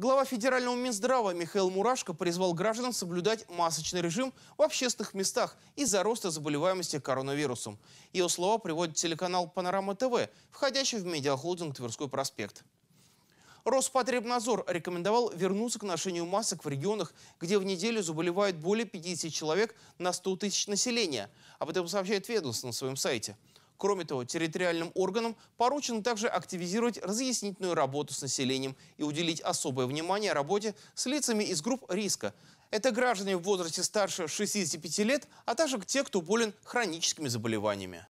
Глава федерального Минздрава Михаил Мурашко призвал граждан соблюдать масочный режим в общественных местах из-за роста заболеваемости коронавирусом. Его слова приводит телеканал «Панорама ТВ», входящий в медиахолдинг «Тверской проспект». Роспотребнадзор рекомендовал вернуться к ношению масок в регионах, где в неделю заболевают более 50 человек на 100 тысяч населения. Об этом сообщает ведомство на своем сайте. Кроме того, территориальным органам поручено также активизировать разъяснительную работу с населением и уделить особое внимание работе с лицами из групп риска. Это граждане в возрасте старше 65 лет, а также те, кто болен хроническими заболеваниями.